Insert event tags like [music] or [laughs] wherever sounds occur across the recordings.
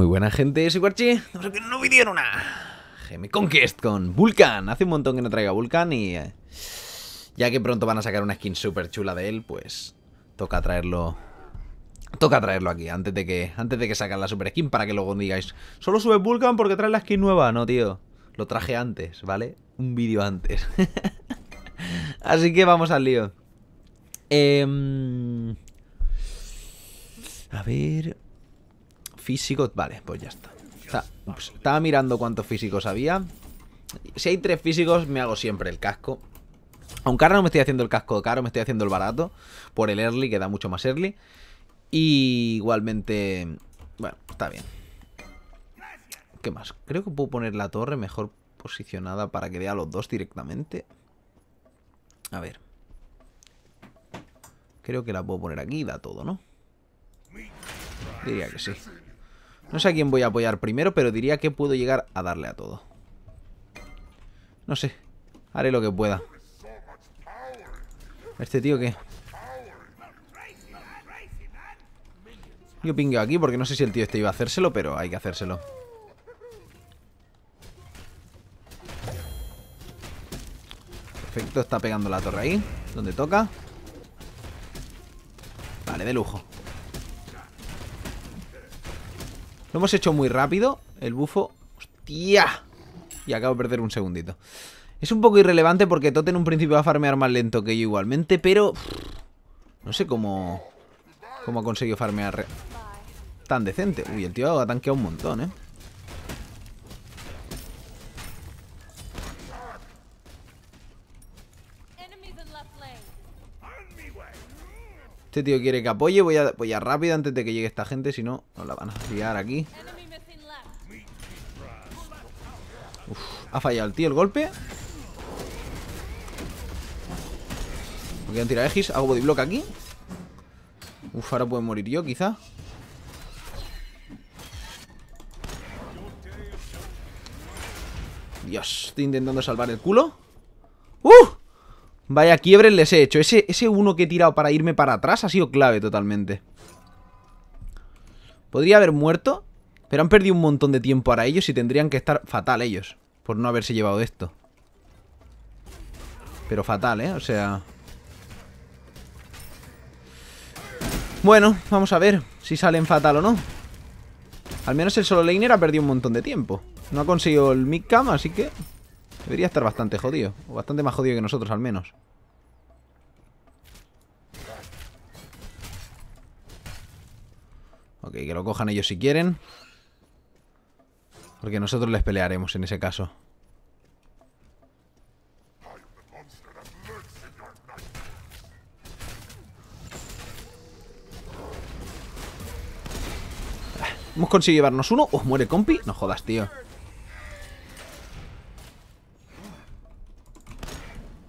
Muy buena gente, soy Guarchi. vamos aquí un nuevo vídeo en una GM Conquest con Vulcan. Hace un montón que no traiga Vulcan y... Eh, ya que pronto van a sacar una skin súper chula de él, pues... Toca traerlo... Toca traerlo aquí, antes de que antes de que saquen la super skin para que luego digáis Solo sube Vulcan porque trae la skin nueva, no tío Lo traje antes, ¿vale? Un vídeo antes [laughs] Así que vamos al lío eh, A ver físicos. Vale, pues ya está. Pues, estaba mirando cuántos físicos había. Si hay tres físicos, me hago siempre el casco. Aunque ahora no me estoy haciendo el casco caro, me estoy haciendo el barato. Por el early, que da mucho más early. Y igualmente... Bueno, está bien. ¿Qué más? Creo que puedo poner la torre mejor posicionada para que vea a los dos directamente. A ver. Creo que la puedo poner aquí y da todo, ¿no? Diría que sí. No sé a quién voy a apoyar primero, pero diría que puedo llegar a darle a todo. No sé. Haré lo que pueda. ¿Este tío qué? Yo pingueo aquí porque no sé si el tío este iba a hacérselo, pero hay que hacérselo. Perfecto, está pegando la torre ahí, donde toca. Vale, de lujo. Lo hemos hecho muy rápido. El bufo. ¡Hostia! Y acabo de perder un segundito. Es un poco irrelevante porque Tot en un principio va a farmear más lento que yo igualmente, pero... No sé cómo... Cómo ha conseguido farmear tan decente. Uy, el tío ha tanqueado un montón, ¿eh? Este tío quiere que apoye. Voy a apoyar rápido antes de que llegue esta gente. Si no, nos la van a liar aquí. Uf, ha fallado el tío el golpe. Me quedan tirar x Hago body block aquí. Uf, ahora puedo morir yo, quizá. Dios, estoy intentando salvar el culo. ¡Uh! Vaya quiebres les he hecho. Ese, uno que he tirado para irme para atrás ha sido clave totalmente. Podría haber muerto, pero han perdido un montón de tiempo Para ellos y tendrían que estar fatal ellos por no haberse llevado esto. Pero fatal, ¿eh? O sea... Bueno, vamos a ver si salen fatal o no. Al menos el solo laner ha perdido un montón de tiempo. No ha conseguido el mid así que... Debería estar bastante jodido. O bastante más jodido que nosotros, al menos. Ok, que lo cojan ellos si quieren. Porque nosotros les pelearemos en ese caso. ¿Hemos conseguido llevarnos uno? ¿Os muere compi? No jodas, tío.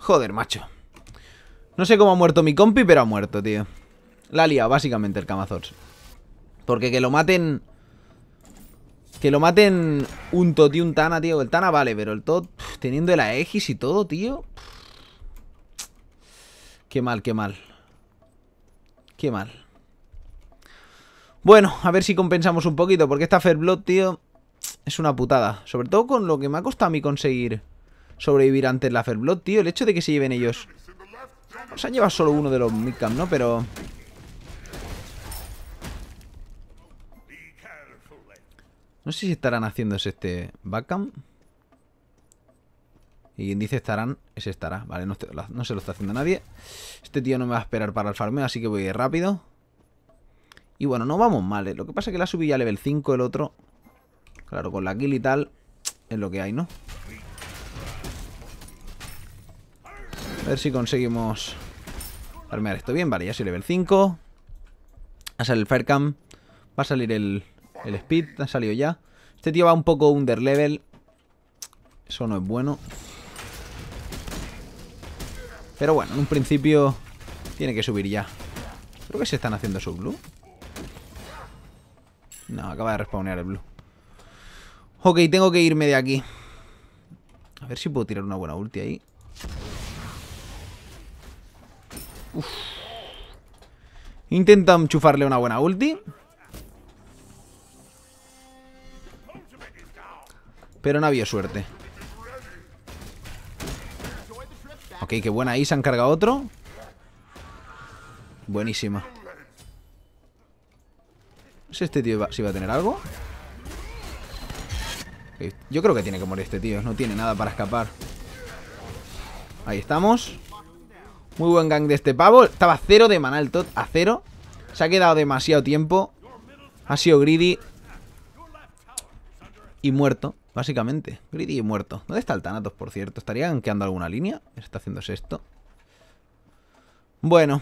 Joder, macho. No sé cómo ha muerto mi compi, pero ha muerto, tío. La ha liado, básicamente, el Camazotz. Porque que lo maten... Que lo maten un Tot y un Tana, tío. El Tana vale, pero el Tot, teniendo la X y todo, tío... qué mal, qué mal. Qué mal. Bueno, a ver si compensamos un poquito, porque esta Fairblot, tío, es una putada. Sobre todo con lo que me ha costado a mí conseguir sobrevivir ante la Ferblood, tío. El hecho de que se lleven ellos. Se han llevado solo uno de los midcamp, ¿no? Pero... No sé si estarán haciéndose este backcam. Y quien dice estarán, ese estará. Vale, no, se lo está haciendo nadie. Este tío no me va a esperar para el farmeo, así que voy rápido. Y bueno, no vamos mal. ¿eh? Lo que pasa es que la subí ya a level 5 el otro. Claro, con la kill y tal, es lo que hay, ¿no? A ver si conseguimos armear esto bien. Vale, ya soy level 5. Va a salir el Faircam. Va a salir el, el Speed. Ha salido ya. Este tío va un poco under level. Eso no es bueno. Pero bueno, en un principio tiene que subir ya. Creo que se están haciendo su blue. No, acaba de respawnear el blue. Ok, tengo que irme de aquí. A ver si puedo tirar una buena ulti ahí. Intentan chufarle una buena ulti. Pero no había suerte. Ok, qué buena ahí. Se han cargado otro. Buenísima. si este tío si va a tener algo? Yo creo que tiene que morir este tío. No tiene nada para escapar. Ahí estamos. Muy buen gang de este pavo. Estaba a cero de mana el tot, a cero. Se ha quedado demasiado tiempo. Ha sido greedy. Y muerto, básicamente. Greedy y muerto. ¿Dónde está el Thanatos, por cierto? ¿Estaría ganqueando alguna línea? Está haciéndose esto. Bueno.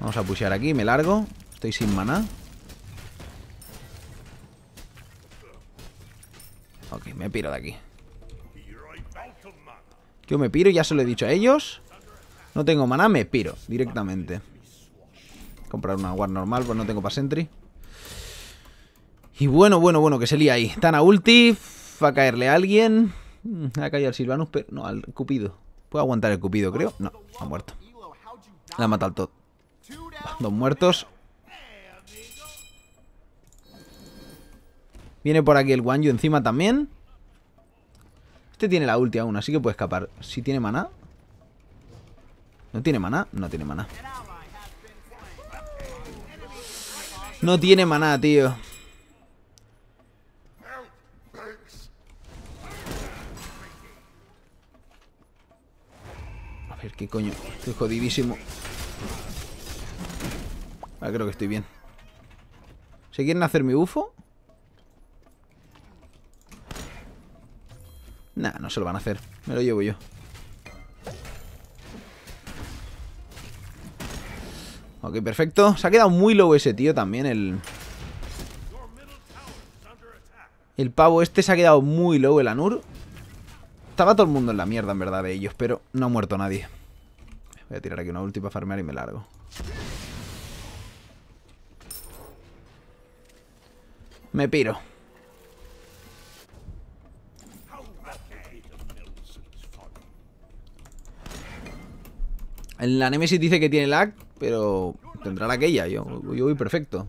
Vamos a pushear aquí, me largo. Estoy sin maná. Ok, me piro de aquí. Yo me piro, ya se lo he dicho a ellos. No tengo maná, me piro directamente. Comprar una guard normal, pues no tengo pasentry. Y bueno, bueno, bueno, que se lía ahí. Están a ulti, va a caerle a alguien. Mm, ha caído al Silvanus, pero no, al Cupido. Puedo aguantar el Cupido, creo. No, ha muerto. La ha matado al Dos muertos. Viene por aquí el Wanyu encima también. Este tiene la última aún, así que puede escapar. Si tiene maná. ¿No tiene maná? No tiene maná. No tiene maná, tío. A ver, qué coño. Estoy jodidísimo. Ah, creo que estoy bien. ¿Se quieren hacer mi bufo? Nah, no se lo van a hacer. Me lo llevo yo. Ok, perfecto. Se ha quedado muy low ese tío también, el... El pavo este se ha quedado muy low, el Anur. Estaba todo el mundo en la mierda, en verdad, de ellos, pero no ha muerto nadie. Voy a tirar aquí una última farmear y me largo. Me piro. la Nemesis dice que tiene lag, pero tendrá la aquella. Yo, yo voy perfecto.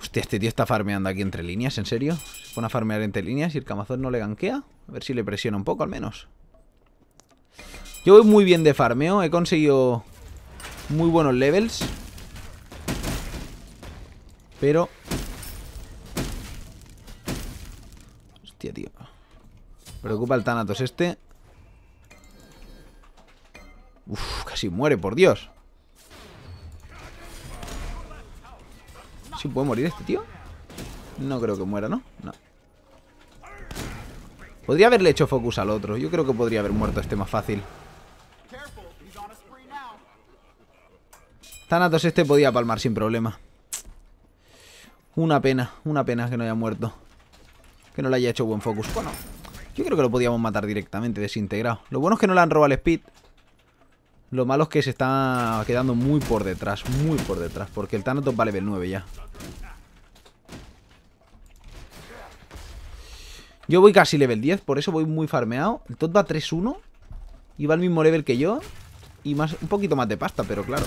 Hostia, este tío está farmeando aquí entre líneas, ¿en serio? Se pone a farmear entre líneas y el camazón no le ganquea. A ver si le presiona un poco, al menos. Yo voy muy bien de farmeo. He conseguido muy buenos levels. Pero... Hostia, tío. Preocupa el Thanatos este. Si muere, por Dios. ¿Sí puede morir este tío? No creo que muera, ¿no? No. Podría haberle hecho focus al otro. Yo creo que podría haber muerto este más fácil. Tanatos este podía palmar sin problema. Una pena, una pena que no haya muerto. Que no le haya hecho buen focus. Bueno, yo creo que lo podíamos matar directamente, desintegrado. Lo bueno es que no le han robado el speed. Lo malo es que se está quedando muy por detrás, muy por detrás, porque el Thanatos va level 9 ya. Yo voy casi level 10, por eso voy muy farmeado. El Tot va 3-1 y va al mismo level que yo. Y más, un poquito más de pasta, pero claro.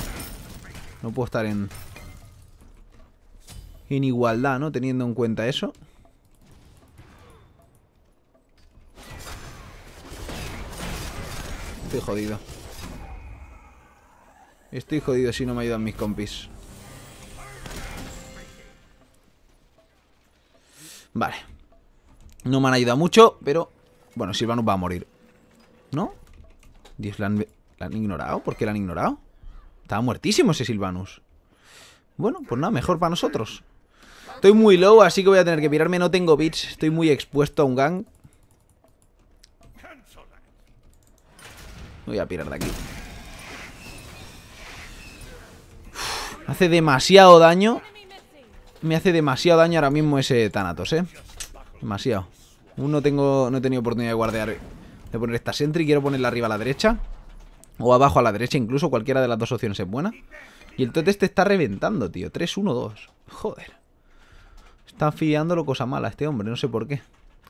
No puedo estar en... En igualdad, ¿no? Teniendo en cuenta eso. Estoy jodido. Estoy jodido si no me ayudan mis compis. Vale. No me han ayudado mucho, pero... Bueno, Silvanus va a morir. ¿No? Dios, ¿la han, ignorado? ¿Por qué la han ignorado? Estaba muertísimo ese Silvanus. Bueno, pues nada, mejor para nosotros. Estoy muy low, así que voy a tener que pirarme. No tengo bits. Estoy muy expuesto a un gang. Voy a pirar de aquí. Hace demasiado daño. Me hace demasiado daño ahora mismo ese Thanatos, ¿eh? Demasiado. no, tengo, no he tenido oportunidad de guardar... De poner esta Sentry. Quiero ponerla arriba a la derecha. O abajo a la derecha incluso. Cualquiera de las dos opciones es buena. Y el Tote este está reventando, tío. 3-1-2. Joder. Está fiándolo cosa mala este hombre. No sé por qué.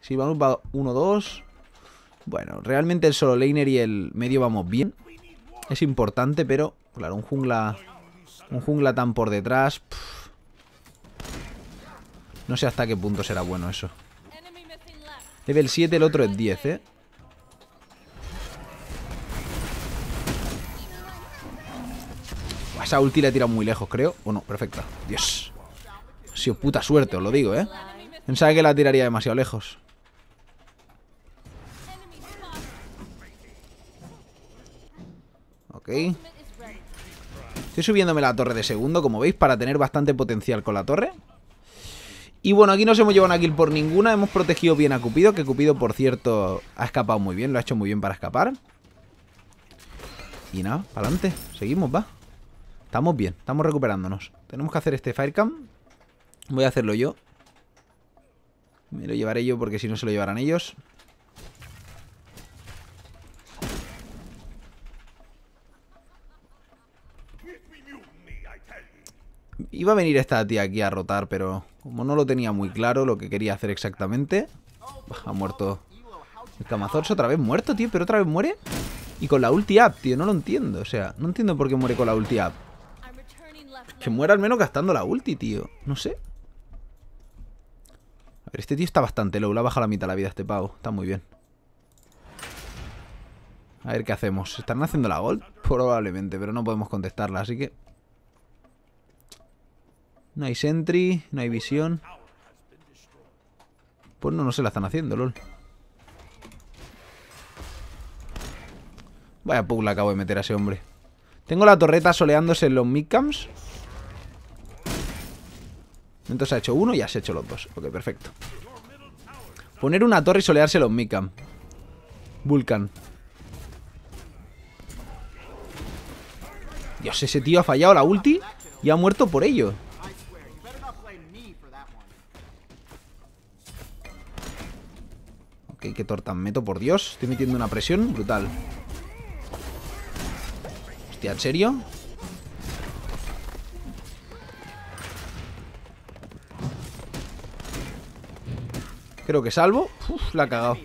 Si vamos para 1-2... Bueno, realmente el solo laner y el medio vamos bien. Es importante, pero... Claro, un jungla un jungla tan por detrás. No sé hasta qué punto será bueno eso. Level 7, el otro es 10, ¿eh? Esa ulti la he tirado muy lejos, creo. Bueno, perfecta. Dios. Ha sido puta suerte, os lo digo, ¿eh? Pensaba que la tiraría demasiado lejos. Ok. Estoy subiéndome la torre de segundo, como veis, para tener bastante potencial con la torre. Y bueno, aquí no se hemos llevado una kill por ninguna. Hemos protegido bien a Cupido, que Cupido, por cierto, ha escapado muy bien. Lo ha hecho muy bien para escapar. Y nada, para adelante. Seguimos, va. Estamos bien, estamos recuperándonos. Tenemos que hacer este Firecam. Voy a hacerlo yo. Me lo llevaré yo porque si no se lo llevarán ellos. Iba a venir esta tía aquí a rotar, pero como no lo tenía muy claro lo que quería hacer exactamente... Ha muerto. El es otra vez muerto, tío, pero otra vez muere. Y con la ulti up, tío, no lo entiendo. O sea, no entiendo por qué muere con la ulti up. Que muera al menos gastando la ulti, tío. No sé. A ver, este tío está bastante low. La bajado la mitad de la vida este pavo. Está muy bien. A ver qué hacemos. ¿Están haciendo la gold? Probablemente, pero no podemos contestarla, así que... No hay sentry, no hay visión. Pues no, no se la están haciendo, lol. Vaya pug la acabo de meter a ese hombre. Tengo la torreta soleándose en los midcams. Entonces ha hecho uno y has hecho los dos. Ok, perfecto. Poner una torre y solearse los midcam. Vulcan. Dios, ese tío ha fallado la ulti y ha muerto por ello. meto, por Dios. Estoy metiendo una presión brutal. Hostia, ¿en serio? Creo que salvo. Uf, la ha cagado.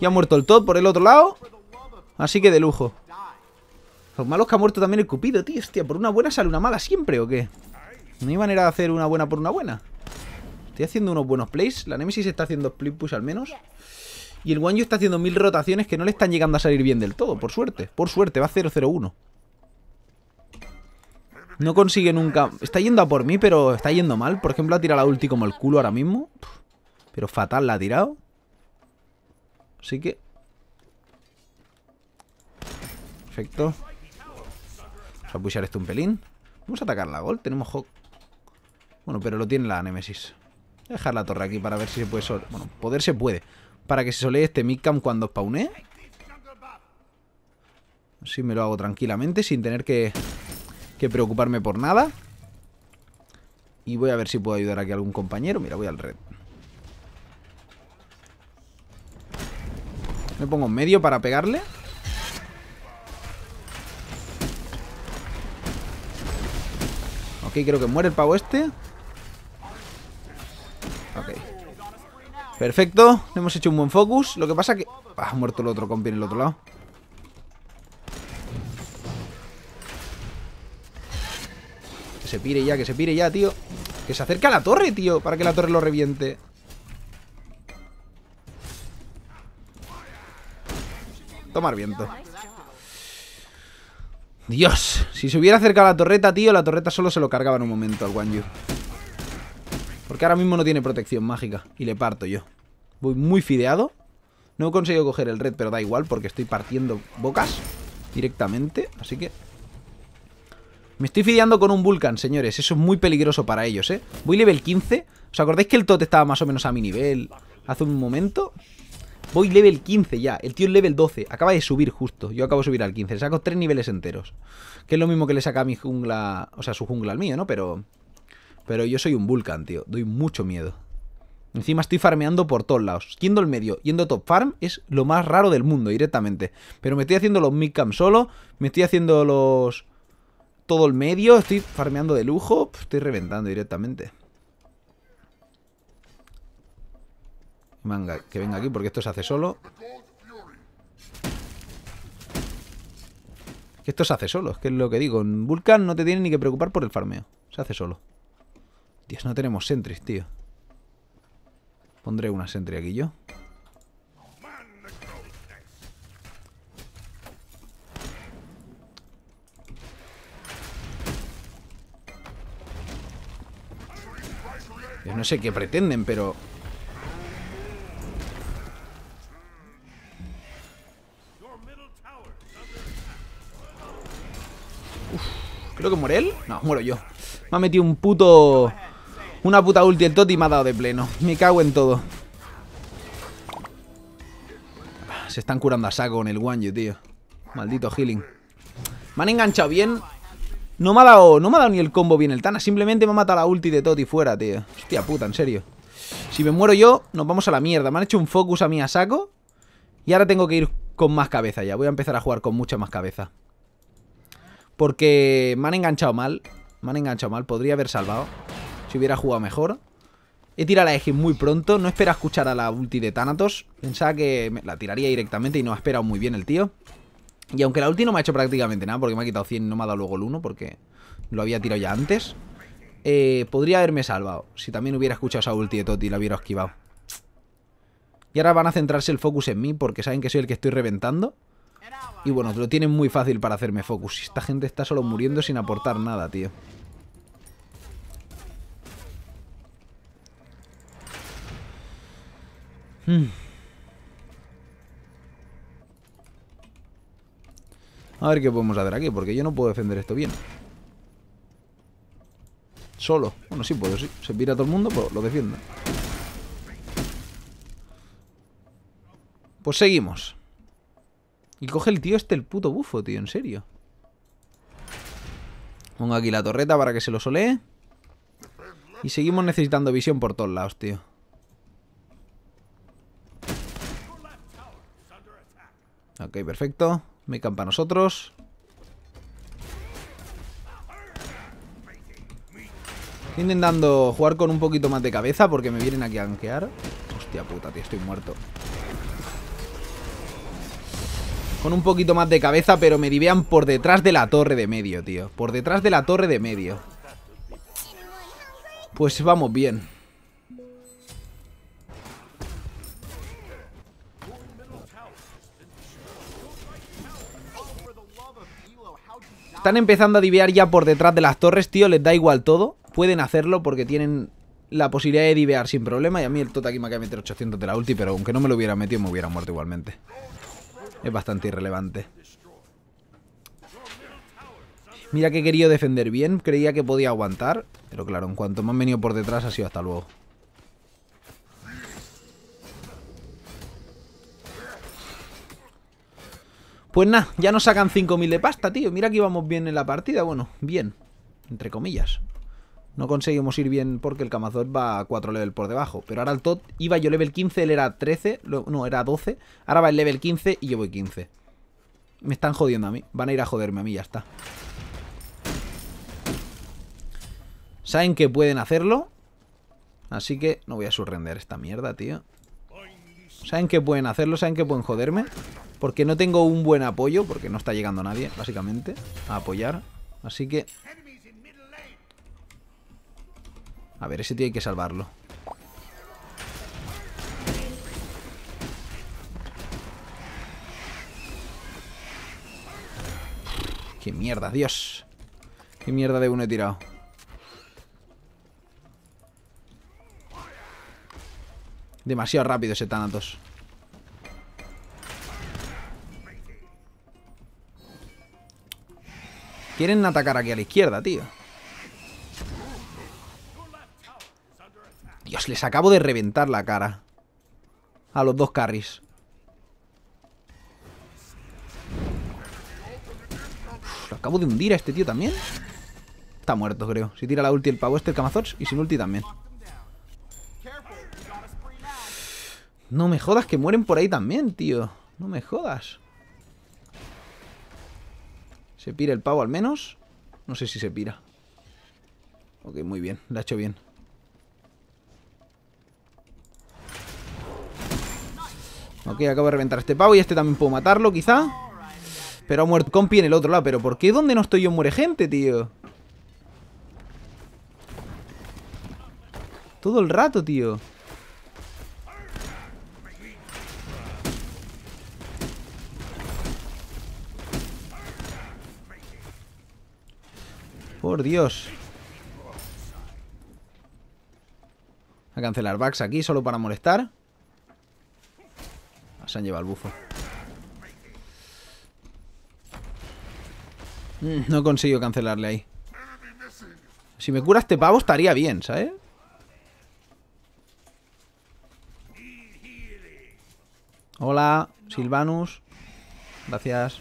Y ha muerto el Todd por el otro lado. Así que de lujo. Los malos que ha muerto también el Cupido, tío. Hostia, ¿por una buena sale una mala siempre o qué? No hay manera de hacer una buena por una buena. Estoy haciendo unos buenos plays. La Nemesis está haciendo split push al menos. Y el Wanyu está haciendo mil rotaciones que no le están llegando a salir bien del todo, por suerte. Por suerte, va 0-0-1. No consigue nunca... Está yendo a por mí, pero está yendo mal. Por ejemplo, ha tirado la ulti como el culo ahora mismo. Pero fatal la ha tirado. Así que... Perfecto. Vamos a pushar esto un pelín. Vamos a atacar la gol. Tenemos Hawk. Bueno, pero lo tiene la Nemesis. Voy a dejar la torre aquí para ver si se puede... Bueno, poder se puede para que se solee este midcam cuando spawné. Así me lo hago tranquilamente, sin tener que, que preocuparme por nada. Y voy a ver si puedo ayudar aquí a algún compañero. Mira, voy al red. Me pongo en medio para pegarle. Ok, creo que muere el pavo este. Perfecto, hemos hecho un buen focus Lo que pasa que... Ah, ha muerto el otro compi en el otro lado Que se pire ya, que se pire ya, tío Que se acerque a la torre, tío Para que la torre lo reviente Tomar viento Dios, si se hubiera acercado a la torreta, tío La torreta solo se lo cargaba en un momento al Wanyu porque ahora mismo no tiene protección mágica. Y le parto yo. Voy muy fideado. No he conseguido coger el red, pero da igual porque estoy partiendo bocas directamente. Así que... Me estoy fideando con un Vulcan, señores. Eso es muy peligroso para ellos, ¿eh? Voy level 15. ¿Os acordáis que el tot estaba más o menos a mi nivel hace un momento? Voy level 15 ya. El tío es level 12. Acaba de subir justo. Yo acabo de subir al 15. Le saco tres niveles enteros. Que es lo mismo que le saca a mi jungla... O sea, su jungla al mío, ¿no? Pero... Pero yo soy un Vulcan, tío. Doy mucho miedo. Encima estoy farmeando por todos lados. Yendo al medio, yendo top farm es lo más raro del mundo directamente. Pero me estoy haciendo los midcam solo. Me estoy haciendo los... Todo el medio. Estoy farmeando de lujo. Estoy reventando directamente. Manga, que venga aquí porque esto se hace solo. Que esto se hace solo. Es que es lo que digo. En Vulcan no te tienes ni que preocupar por el farmeo. Se hace solo no tenemos sentries, tío. Pondré una sentry aquí yo. Pues no sé qué pretenden, pero... Uf, creo que muere él. No, muero yo. Me ha metido un puto... Una puta ulti el Toti me ha dado de pleno. Me cago en todo. Se están curando a saco con el Wanyu, tío. Maldito healing. Me han enganchado bien. No me ha dado, no me ha dado ni el combo bien el Tana. Simplemente me ha matado la ulti de Toti fuera, tío. Hostia puta, en serio. Si me muero yo, nos vamos a la mierda. Me han hecho un focus a mí a saco. Y ahora tengo que ir con más cabeza ya. Voy a empezar a jugar con mucha más cabeza. Porque me han enganchado mal. Me han enganchado mal. Podría haber salvado si hubiera jugado mejor. He tirado la eje muy pronto. No espera escuchar a la ulti de Thanatos. Pensaba que la tiraría directamente y no ha esperado muy bien el tío. Y aunque la ulti no me ha hecho prácticamente nada porque me ha quitado 100 no me ha dado luego el 1 porque lo había tirado ya antes. Eh, podría haberme salvado si también hubiera escuchado esa ulti de Toti y la hubiera esquivado. Y ahora van a centrarse el focus en mí porque saben que soy el que estoy reventando. Y bueno, lo tienen muy fácil para hacerme focus. Esta gente está solo muriendo sin aportar nada, tío. Mm. A ver qué podemos hacer aquí, porque yo no puedo defender esto bien. Solo. Bueno, sí puedo, sí. Se pira todo el mundo, Pero pues lo defiendo. Pues seguimos. Y coge el tío este el puto bufo, tío, en serio. Pongo aquí la torreta para que se lo solee. Y seguimos necesitando visión por todos lados, tío. Ok, perfecto. Me campa nosotros. Estoy intentando jugar con un poquito más de cabeza porque me vienen aquí a anquear. Hostia puta, tío, estoy muerto. Con un poquito más de cabeza, pero me divean por detrás de la torre de medio, tío. Por detrás de la torre de medio. Pues vamos bien. Están empezando a divear ya por detrás de las torres, tío, les da igual todo. Pueden hacerlo porque tienen la posibilidad de divear sin problema. Y a mí el Tota aquí me acaba de meter 800 de la ulti, pero aunque no me lo hubiera metido, me hubiera muerto igualmente. Es bastante irrelevante. Mira que he querido defender bien, creía que podía aguantar. Pero claro, en cuanto me han venido por detrás ha sido hasta luego. Pues nada, ya nos sacan 5.000 de pasta, tío. Mira que íbamos bien en la partida. Bueno, bien, entre comillas. No conseguimos ir bien porque el Camazot va a 4 level por debajo. Pero ahora el Tot iba yo level 15, él era 13, no, era 12. Ahora va el level 15 y yo voy 15. Me están jodiendo a mí. Van a ir a joderme a mí, ya está. Saben que pueden hacerlo. Así que no voy a surrender esta mierda, tío. Saben que pueden hacerlo, saben que pueden joderme. Porque no tengo un buen apoyo, porque no está llegando nadie, básicamente, a apoyar. Así que... A ver, ese tío hay que salvarlo. ¡Qué mierda, Dios! ¡Qué mierda de uno he tirado! Demasiado rápido ese Thanatos. Quieren atacar aquí a la izquierda, tío. Dios, les acabo de reventar la cara. A los dos carries. acabo de hundir a este tío también. Está muerto, creo. Si tira la ulti el pavo este, el camazors, y sin ulti también. No me jodas que mueren por ahí también, tío. No me jodas. ¿Se pira el pavo al menos? No sé si se pira. Ok, muy bien. La ha hecho bien. Ok, acabo de reventar este pavo y este también puedo matarlo, quizá. Pero ha muerto compi en el otro lado. ¿Pero por qué donde no estoy yo muere gente, tío? Todo el rato, tío. Por Dios. A cancelar Bax aquí solo para molestar. Ah, se han llevado el bufo. Mm, no consigo cancelarle ahí. Si me cura este pavo estaría bien, ¿sabes? Hola, Silvanus. Gracias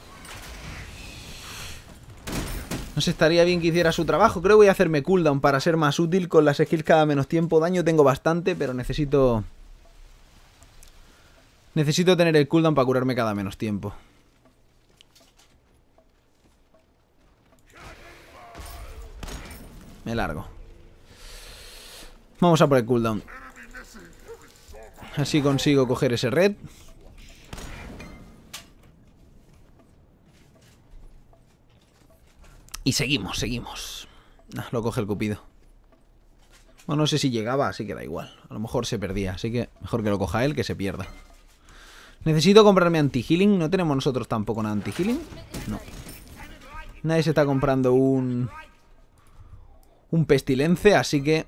estaría bien que hiciera su trabajo. Creo que voy a hacerme cooldown para ser más útil. Con las skills cada menos tiempo. Daño tengo bastante, pero necesito... Necesito tener el cooldown para curarme cada menos tiempo. Me largo. Vamos a por el cooldown. Así consigo coger ese red. Y seguimos, seguimos. Ah, lo coge el cupido. Bueno, no sé si llegaba, así que da igual. A lo mejor se perdía, así que mejor que lo coja él que se pierda. Necesito comprarme anti-healing. ¿No tenemos nosotros tampoco nada anti-healing? No. Nadie se está comprando un... Un pestilence, así que...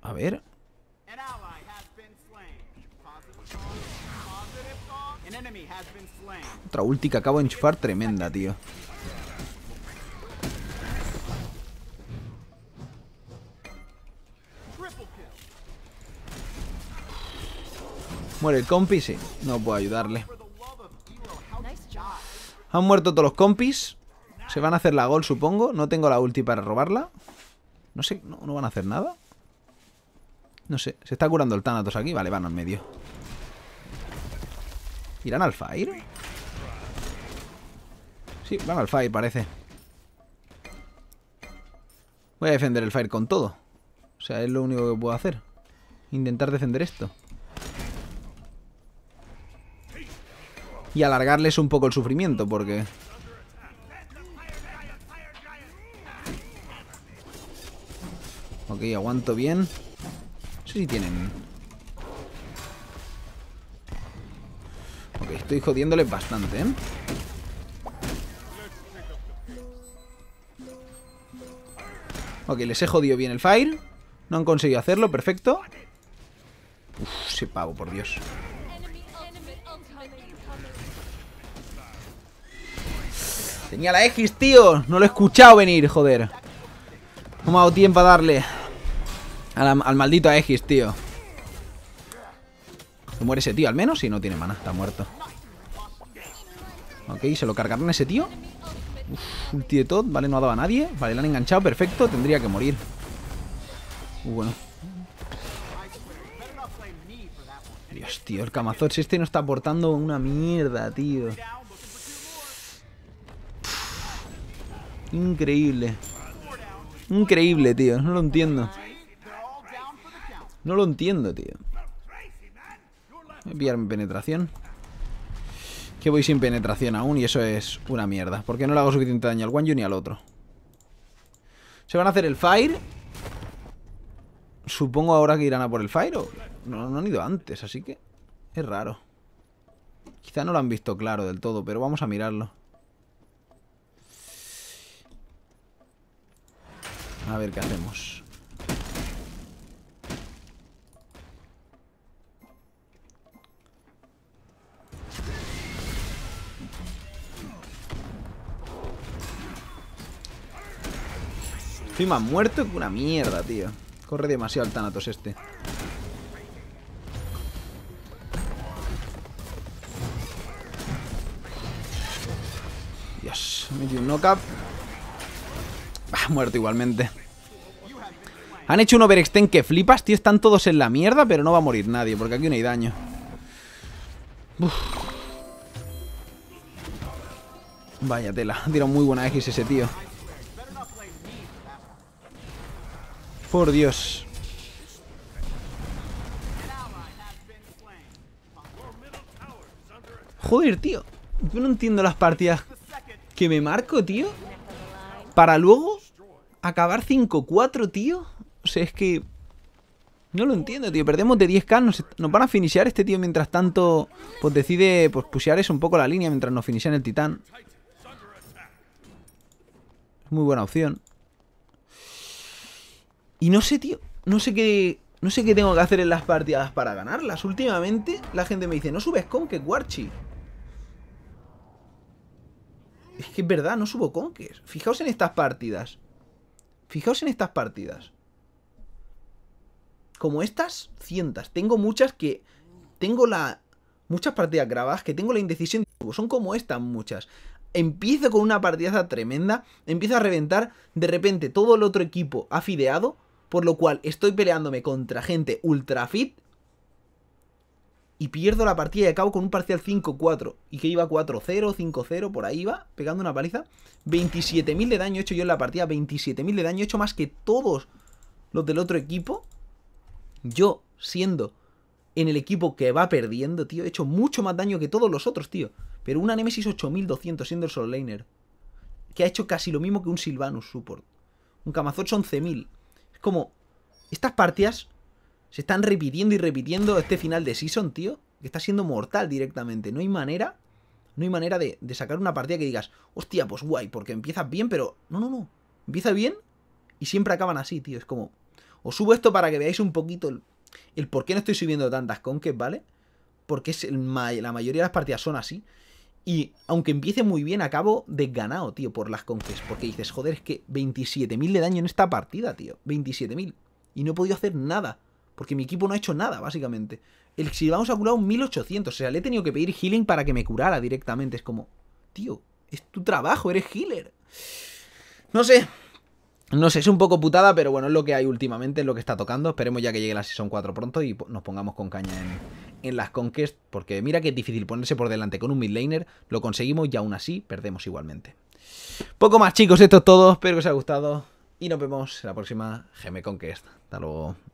A ver... Otra ulti que acabo de enchufar tremenda, tío. Muere el compi, sí. No puedo ayudarle. Han muerto todos los compis. Se van a hacer la gol, supongo. No tengo la ulti para robarla. No sé, no, van a hacer nada. No sé, se está curando el Thanatos aquí. Vale, van al medio. ¿Irán al Fire? Sí, van al fire, parece. Voy a defender el fire con todo. O sea, es lo único que puedo hacer. Intentar defender esto. Y alargarles un poco el sufrimiento, porque... Ok, aguanto bien. Sí, si tienen... Ok, estoy jodiéndoles bastante, ¿eh? Ok, les he jodido bien el file, No han conseguido hacerlo, perfecto. Uf, se pavo, por Dios. Señala la X, tío. No lo he escuchado venir, joder. No me ha dado tiempo a darle al, maldito Aegis, tío. Se muere ese tío al menos si no tiene mana, está muerto. Ok, se lo cargaron a ese tío. Uf, ulti de Todd, vale, no ha dado a nadie. Vale, la han enganchado, perfecto, tendría que morir. Uh, bueno. Dios, tío, el si este no está aportando una mierda, tío. Increíble. Increíble, tío. No lo entiendo. No lo entiendo, tío. Voy a pillarme penetración. Que voy sin penetración aún y eso es una mierda. Porque no le hago suficiente daño al Wanyu ni al otro. Se van a hacer el Fire. Supongo ahora que irán a por el Fire. O... No, no han ido antes, así que es raro. Quizá no lo han visto claro del todo, pero vamos a mirarlo. A ver qué hacemos. Estoy más muerto que una mierda, tío. Corre demasiado el Thanatos este. Dios, me dio un knockup. va ah, muerto igualmente. Han hecho un overextend que flipas, tío. Están todos en la mierda, pero no va a morir nadie, porque aquí no hay daño. Vaya tela, ha muy buena X ese tío. Por Dios. Joder, tío. Yo no entiendo las partidas que me marco, tío. Para luego acabar 5-4, tío. O sea, es que... No lo entiendo, tío. Perdemos de 10k. Nos, van a finishar este tío mientras tanto... Pues decide pues pushear eso un poco la línea mientras nos finishan el titán. Es muy buena opción. Y no sé, tío, no sé qué... No sé qué tengo que hacer en las partidas para ganarlas. Últimamente la gente me dice, no subes conques, Warchi. Es que es verdad, no subo conques. Fijaos en estas partidas. Fijaos en estas partidas. Como estas, cientas. Tengo muchas que... Tengo la... Muchas partidas grabadas que tengo la indecisión. Son como estas muchas. Empiezo con una partida tremenda. Empiezo a reventar. De repente todo el otro equipo ha fideado por lo cual estoy peleándome contra gente ultra fit y pierdo la partida y acabo con un parcial 5-4 y que iba 4-0, 5-0, por ahí va, pegando una paliza. 27.000 de daño hecho yo en la partida, 27.000 de daño hecho más que todos los del otro equipo. Yo siendo en el equipo que va perdiendo, tío, he hecho mucho más daño que todos los otros, tío. Pero una Nemesis 8200 siendo el solo laner, que ha hecho casi lo mismo que un Silvanus support. Un once 11.000. Es como, estas partidas se están repitiendo y repitiendo este final de Season, tío, que está siendo mortal directamente. No hay manera, no hay manera de, sacar una partida que digas, hostia, pues guay, porque empiezas bien, pero... No, no, no. Empieza bien y siempre acaban así, tío. Es como, os subo esto para que veáis un poquito el, por qué no estoy subiendo tantas conques, ¿vale? Porque es la mayoría de las partidas son así. Y aunque empiece muy bien, acabo desganado, tío, por las conques. Porque dices, joder, es que 27.000 de daño en esta partida, tío. 27.000. Y no he podido hacer nada. Porque mi equipo no ha hecho nada, básicamente. El a ha curado 1.800. O sea, le he tenido que pedir healing para que me curara directamente. Es como, tío, es tu trabajo, eres healer. No sé. No sé, es un poco putada, pero bueno, es lo que hay últimamente, es lo que está tocando. Esperemos ya que llegue la Season 4 pronto y nos pongamos con caña en, en las conquest, porque mira que es difícil ponerse por delante con un mid laner, lo conseguimos y aún así perdemos igualmente. Poco más chicos, esto es todo, espero que os haya gustado y nos vemos en la próxima GM Conquest. Hasta luego.